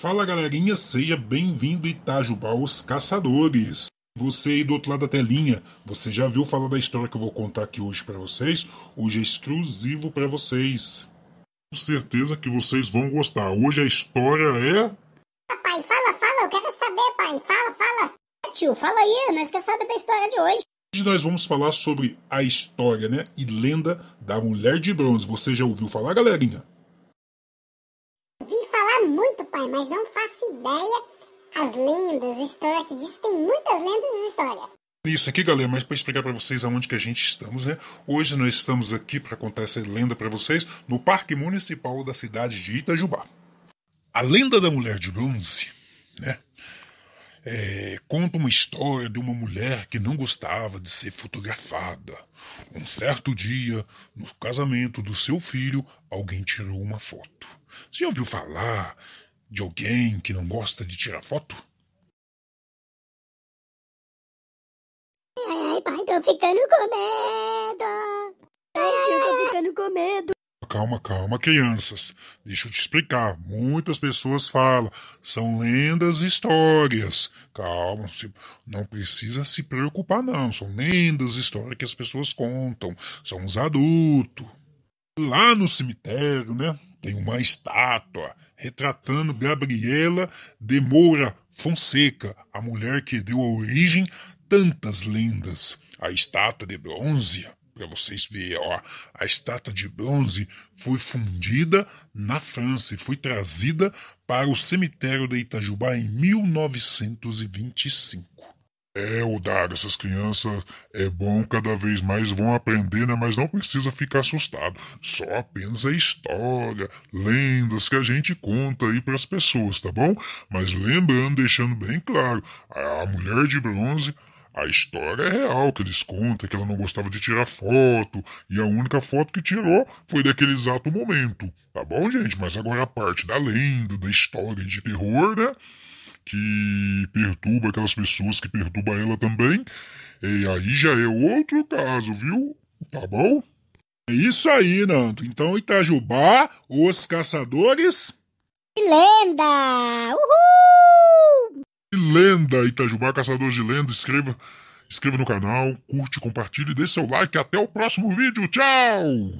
Fala galerinha, seja bem-vindo Itajubá os Caçadores. Você aí do outro lado da telinha, você já viu falar da história que eu vou contar aqui hoje para vocês? Hoje é exclusivo para vocês. Com certeza que vocês vão gostar. Hoje a história é. Ah, pai, fala, fala, eu quero saber, pai. Fala, fala. Tio, fala aí, nós quer saber da história de hoje. Hoje nós vamos falar sobre a história, né? E lenda da Mulher de Bronze. Você já ouviu falar, galerinha? pai, mas não faço ideia as lendas, história que diz, tem muitas lendas e história. Isso aqui, galera, mas para explicar para vocês aonde que a gente estamos, né? Hoje nós estamos aqui para contar essa lenda para vocês no Parque Municipal da cidade de Itajubá. A lenda da mulher de bronze, né? É, conta uma história de uma mulher que não gostava de ser fotografada. Um certo dia, no casamento do seu filho, alguém tirou uma foto. Você já ouviu falar de alguém que não gosta de tirar foto? Ai, pai, tô ficando com medo. Ai, tio, tô ficando com medo. Calma, calma, crianças. Deixa eu te explicar. Muitas pessoas falam, são lendas e histórias. Calma, não precisa se preocupar, não. São lendas e histórias que as pessoas contam. São os adultos. Lá no cemitério, né? Tem uma estátua retratando Gabriela de Moura Fonseca, a mulher que deu origem tantas lendas. A estátua de bronze, para vocês verem, ó, a estátua de bronze foi fundida na França e foi trazida para o cemitério de Itajubá em 1925. É, o Dário, essas crianças é bom, cada vez mais vão aprender, né? Mas não precisa ficar assustado. Só apenas a história, lendas que a gente conta aí para as pessoas, tá bom? Mas lembrando, deixando bem claro, a mulher de bronze a história é real que eles contam, que ela não gostava de tirar foto, e a única foto que tirou foi daquele exato momento. Tá bom, gente? Mas agora a parte da lenda, da história de terror, né? que perturba aquelas pessoas que perturba ela também, e aí já é outro caso, viu? Tá bom? É isso aí, Nando. Então, Itajubá, os caçadores. De lenda! Uhul! De lenda, Itajubá, caçadores de lenda. Escreva, escreva no canal, curte, compartilhe, dê seu like. Até o próximo vídeo. Tchau!